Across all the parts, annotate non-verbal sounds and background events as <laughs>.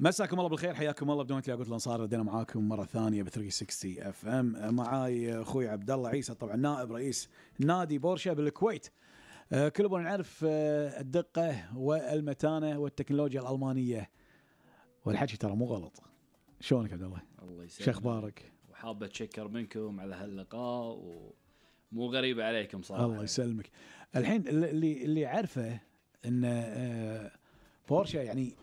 مساكم الله بالخير حياكم الله بدون ياقوت الانصار ردينا معاكم مره ثانيه ب 360 اف ام معاي اخوي عبد الله عيسى طبعا نائب رئيس نادي بورشا بالكويت آه، كلنا نعرف آه، الدقه والمتانه والتكنولوجيا الالمانيه والحكي ترى مو غلط شلونك عبد الله؟ الله يسلمك شو اخبارك؟ وحاب اتشكر منكم على هاللقاء ومو غريبه عليكم صراحه الله يسلمك الحين اللي اللي عارفه ان آه، بورشا يعني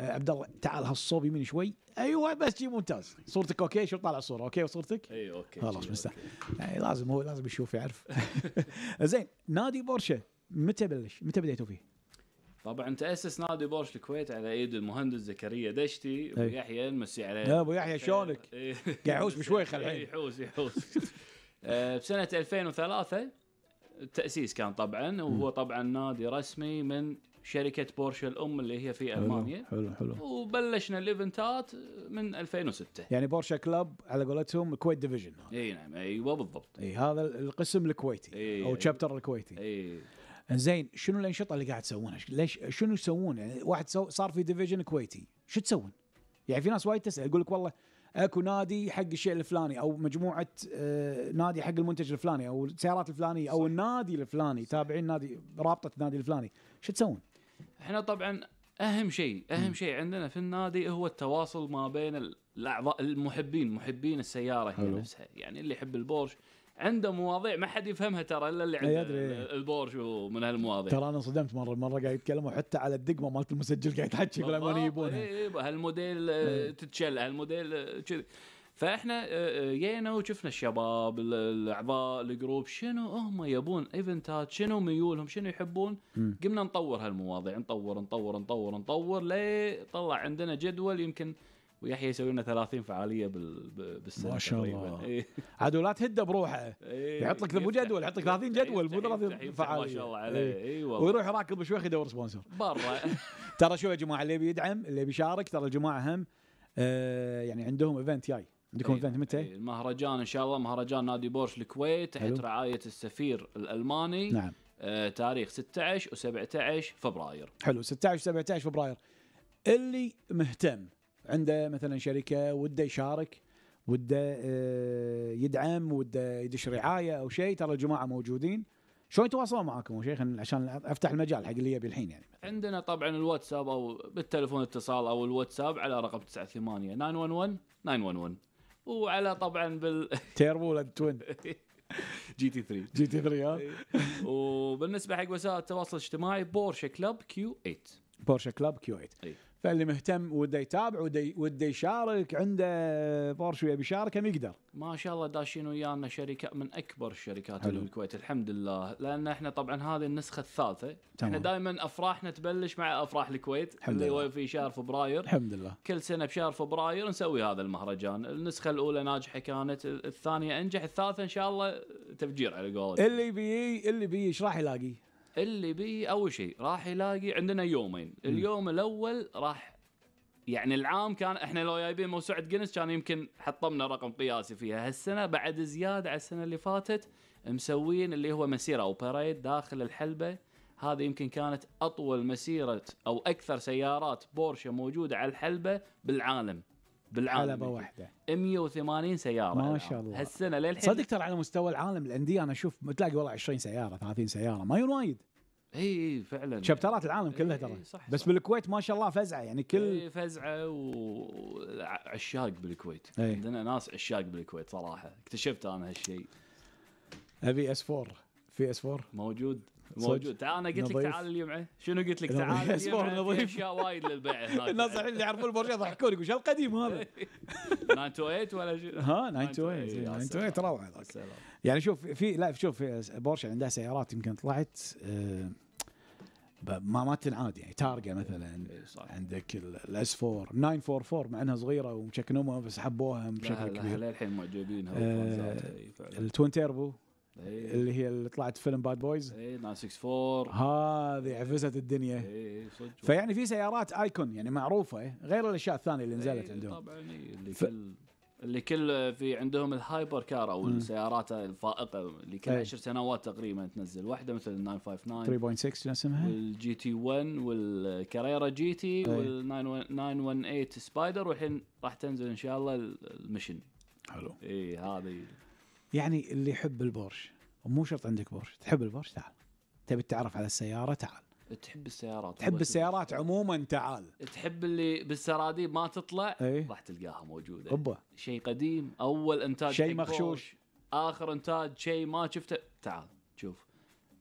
آه، عبد الله تعال هالصوب يمين شوي ايوه بس شي ممتاز صورتك اوكي شو طالع الصوره اوكي وصورتك اي اوكي خلاص مستحيل يعني لازم هو لازم يشوف يعرف <laughs> زين نادي بورشه متى بلش متى بديتوا فيه طبعا تاسس نادي بورش الكويت على ايد المهندس زكريا دشتي ابو يحيى نمسي عليه يا ابو يحيى شلونك؟ قاعد يحوس بشويخه الحين يحوس يحوس <laughs> آه، بسنه 2003 التاسيس كان طبعا وهو طبعا نادي رسمي من شركه بورش الام اللي هي في المانيا حلو حلو وبلشنا الايفنتات من 2006 يعني بورشا كلاب على قولتهم الكويت ديفيجن اي نعم ايوه بالضبط اي هذا القسم الكويتي إيه او تشابتر إيه الكويتي اي زين شنو الانشطه اللي قاعد تسوونها؟ ليش شنو تسوون؟ يعني واحد صار في ديفيجن كويتي، شو تسوون؟ يعني في ناس وايد تسال يقول لك والله اكو نادي حق الشيء الفلاني او مجموعه آه نادي حق المنتج الفلاني او السيارات الفلانيه او النادي الفلاني تابعين نادي رابطه النادي الفلاني، شو تسوون؟ احنا طبعا اهم شيء اهم شيء عندنا في النادي هو التواصل ما بين الاعضاء المحبين محبين السياره هي نفسها يعني اللي يحب البورش عنده مواضيع ما حد يفهمها ترى الا اللي عنده البورش ومن هالمواضيع ترى انا صدمت مره مره قاعد يتكلموا حتى على الدقمه مالت المسجل قاعد تحكي يقول ما يبونها إيه، إيه، هالموديل إيه. تتشل هالموديل كذي فاحنا آه، آه، جينا وشفنا الشباب الاعضاء الجروب شنو هم يبون ايفنتات شنو ميولهم شنو يحبون قمنا نطور هالمواضيع نطور نطور نطور نطور ليه طلع عندنا جدول يمكن ويحيى يسوي لنا 30 فعاليه بالسنه ما شاء الله إيه. عاد لا تهده بروحه إيه، يحط لك مو جدول يحط لك 30 جدول مو 30 فعاليه ما شاء الله إيه. عليه اي والله ويروح راكب بشويخ يدور سبونسر برا <laughs> ترى شو يا جماعه اللي بيدعم اللي بيشارك ترى الجماعه هم آه، يعني عندهم ايفنت جاي عندكم ايفنت متى؟ المهرجان إيه، ان شاء الله مهرجان نادي بورش الكويت تحت رعايه السفير الالماني نعم آه تاريخ 16 و17 فبراير حلو 16 و17 فبراير اللي مهتم عنده مثلا شركه وده يشارك وده آه، يدعم وده يدش رعايه او شيء ترى الجماعه موجودين شلون يتواصلون معاكم يا شيخ عشان افتح المجال حق اللي يبي الحين يعني مثلا. عندنا طبعا الواتساب او بالتليفون اتصال او الواتساب على رقم 98 911 911 وعلى طبعا بال تيربو ولا توين جي تي 3 جي تي 3 ها إيه. وبالنسبه حق وسائل التواصل الاجتماعي بورشه كلاب كيو 8 بورشه كلاب كيو 8 فاللي مهتم وده يتابع وده يشارك عنده بورش ويبي يشاركهم يقدر. ما شاء الله داشين ويانا شركه من اكبر الشركات اللي بالكويت الحمد لله لان احنا طبعا هذه النسخه الثالثه تمام. احنا دائما افراحنا تبلش مع افراح الكويت الحمد اللي لله. في شهر فبراير الحمد لله كل سنه بشهر فبراير نسوي هذا المهرجان النسخه الاولى ناجحه كانت الثانيه انجح الثالثه ان شاء الله تفجير على قولتهم. اللي بي اللي بي ايش راح يلاقي اللي بي اول شيء راح يلاقي عندنا يومين اليوم الاول راح يعني العام كان احنا لو جايبين موسوعه جينيس كان يمكن حطمنا رقم قياسي فيها هالسنه بعد زياده على السنه اللي فاتت مسوين اللي هو مسيره او باريد داخل الحلبه هذه يمكن كانت اطول مسيره او اكثر سيارات بورشه موجوده على الحلبه بالعالم بالعالم واحده 180 سياره ما شاء الله هالسنه للحين صدق ترى على مستوى العالم الانديه انا اشوف تلاقي والله 20 سياره 30 سياره ما وايد اي اي فعلا شابترات العالم كلها ترى بس بالكويت ما شاء الله فزعه يعني كل اي فزعه وعشاق بالكويت عندنا ناس عشاق بالكويت صراحه اكتشفت انا هالشيء ابي اس 4 في اس 4 موجود موجود تعال انا قلت لك تعال اليوم شنو قلت لك تعال اليمعه نظيف اشياء وايد للبيع هناك <laughs> الناس الحين اللي يعرفون البورش يضحكون يقول شو القديم هذا 928 <laughs> <laughs> ولا شنو ها 928 928 روعه يعني شوف في لا شوف بورش عندها سيارات يمكن طلعت آه، ما ما تنعاد يعني تارجا إيه، مثلا إيه، صح. عندك الاس 4 944 مع انها صغيره ومشكنومها بس حبوها بشكل كبير للحين معجبين آه، التوين تيربو أيه. اللي هي اللي طلعت فيلم باد بويز اي 964 هذه عفست الدنيا إيه،, ايه صدق فيعني في سيارات ايكون يعني معروفه إيه، غير الاشياء الثانيه اللي إيه، نزلت أيه عندهم طبعا اللي ف... كل اللي كل في عندهم الهايبر كار او السيارات الفائقه اللي كل أيه. عشر سنوات تقريبا تنزل واحده مثل 959 3.6 شنو اسمها؟ والجي تي 1 والكاريرا جي تي وال 918 سبايدر والحين راح تنزل ان شاء الله المشن حلو اي هذه يعني اللي يحب البورش مو شرط عندك بورش تحب البورش تعال تبي تتعرف على السياره تعال تحب السيارات تحب السيارات عموما تعال تحب اللي بالسراديب ما تطلع ايه؟ راح تلقاها موجوده أبا. شيء قديم اول انتاج شيء مخشوش اخر انتاج شيء ما شفته تعال شوف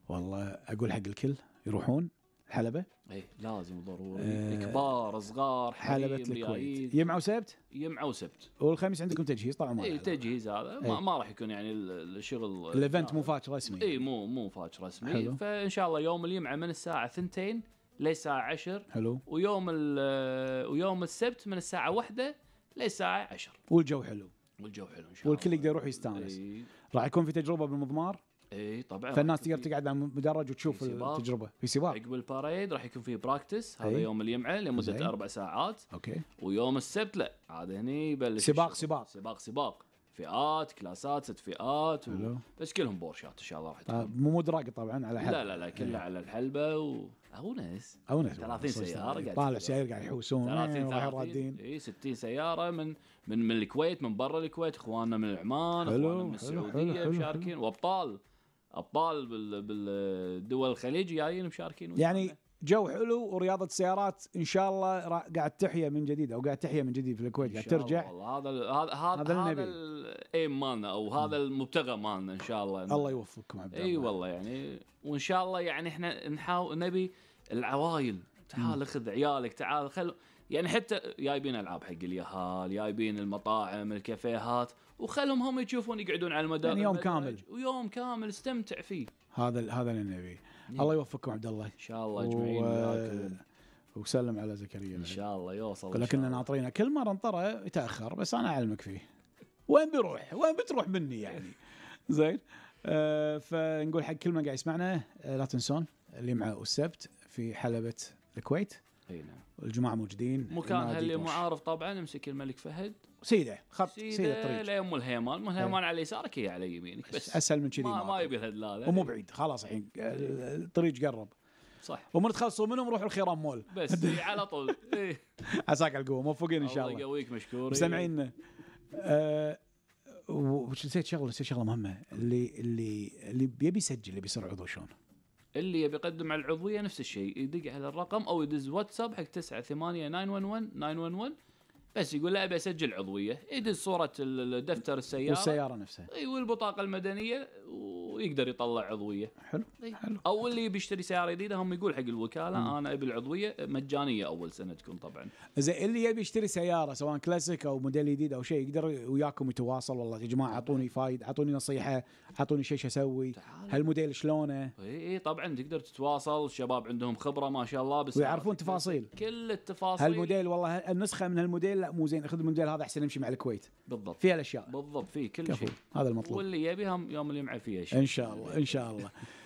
والله اقول حق الكل يروحون حلبة اي لازم ضروري آه كبار صغار حلبة الكويت يمعة وسبت؟ يمعة وسبت والخميس عندكم تجهيز طبعا اي تجهيز هذا إيه. ما, ما راح يكون يعني الشغل الايفنت مو فاتش رسمي اي مو مو فاتش رسمي حلو. فان شاء الله يوم الجمعة من الساعة ثنتين للساعة 10 حلو ويوم آه، ويوم السبت من الساعة واحدة للساعة عشر والجو حلو والجو حلو ان شاء الله والكل يقدر يروح يستانس إيه. راح يكون في تجربة بالمضمار اي طبعا فالناس تقدر تقعد على المدرج وتشوف التجربه في سباق عقب الباريد راح يكون في براكتس هذا يوم الجمعه لمده زي. اربع ساعات اوكي ويوم السبت لا عاد هني يبلش سباق سباق سباق سباق فئات كلاسات ست فئات و... بس كلهم بورشات ان شاء الله راح آه، تكون مو مدراج طبعا على حلبة لا لا لا كله إيه. على الحلبه و اونس اونس 30 سياره طالع سياره قاعد يحوسون 30 إيه، رادين اي 60 سياره من من من الكويت من برا الكويت اخواننا من عمان اخواننا من السعوديه مشاركين وابطال ابطال بالدول الخليج جايين مشاركين يعني جو حلو ورياضه السيارات ان شاء الله قاعد تحيا من جديد او قاعد تحيا من جديد في الكويت قاعد ترجع هذا الـ هذا هذا هذا الايم مالنا او هذا المبتغى مالنا ان شاء الله الله يوفقكم عبد الله اي والله يعني وان شاء الله يعني احنا نحاول نبي العوائل تعال خذ عيالك تعال خل يعني حتى جايبين العاب حق اليهال جايبين المطاعم الكافيهات وخلهم هم يشوفون يقعدون على المدار يعني يوم كامل ويوم كامل استمتع فيه هذا هذا اللي نبيه نعم. الله يوفقكم عبد الله ان شاء الله اجمعين و... وسلم على زكريا ان شاء الله يوصل لكننا ناطرينه كل مره انطره يتاخر بس انا اعلمك فيه وين بيروح وين بتروح مني يعني <laughs> زين آه فنقول حق كل من قاعد يسمعنا آه لا تنسون اللي معه السبت في حلبه الكويت اي نعم الجماعه موجودين مكان اللي مو عارف طبعا امسك الملك فهد سيده خط سيده, سيدة طريق لام الهيمان الهيمان إيه. على يسارك هي على يمينك بس اسهل من كذي ما, ما يبي الهدلال ومو بعيد خلاص الحين إيه. الطريق قرب صح ومن تخلصوا منهم روحوا الخيران مول بس على طول <laughs> عساك على القوه موفقين ان شاء الله الله يقويك مشكور مستمعينا آه، وش نسيت شغله نسيت شغله مهمه اللي اللي اللي بيبي يسجل اللي بيصير عضو شلون؟ اللي يبي يقدم على العضويه نفس الشيء يدق على الرقم او يدز واتساب حق 9 911 911 بس يقول لا ابي اسجل عضويه يدز صوره دفتر السياره والسياره نفسها اي والبطاقه المدنيه ويقدر يطلع عضويه حلو حلو او اللي بيشتري سياره جديده هم يقول حق الوكاله مم. انا ابي العضويه مجانيه اول سنه تكون طبعا زين اللي يبي يشتري سياره سواء كلاسيك او موديل جديد او شيء يقدر وياكم يتواصل والله يا جماعه اعطوني فايد اعطوني نصيحه اعطوني شيء اسوي هالموديل شلونه اي اي طبعا تقدر تتواصل الشباب عندهم خبره ما شاء الله بس ويعرفون تفاصيل كل التفاصيل هالموديل والله النسخه من هالموديل لا مو زين خذ الموديل هذا احسن يمشي مع الكويت بالضبط فيها الاشياء بالضبط في كل شيء هذا المطلوب واللي يبي هم يوم اللي فيه شيء ان شاء الله ان شاء الله